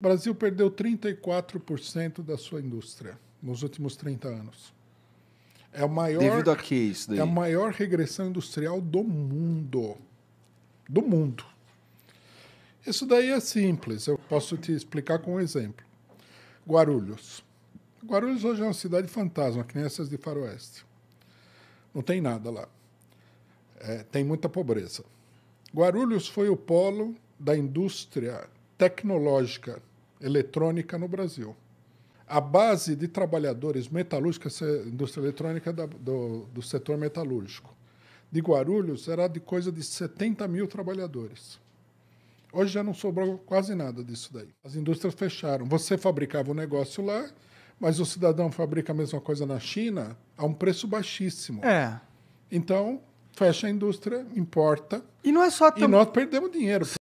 O Brasil perdeu 34% da sua indústria nos últimos 30 anos. É a maior. Devido a que isso daí? É a maior regressão industrial do mundo. Do mundo. Isso daí é simples, eu posso te explicar com um exemplo. Guarulhos. Guarulhos hoje é uma cidade fantasma, que nem essas de faroeste. Não tem nada lá. É, tem muita pobreza. Guarulhos foi o polo da indústria tecnológica eletrônica no Brasil. A base de trabalhadores metalúrgicos, indústria eletrônica é da, do, do setor metalúrgico, de Guarulhos era de coisa de 70 mil trabalhadores. Hoje já não sobrou quase nada disso daí. As indústrias fecharam. Você fabricava um negócio lá, mas o cidadão fabrica a mesma coisa na China a um preço baixíssimo. É. Então, fecha a indústria, importa. E não é só. Tam... E nós perdemos dinheiro.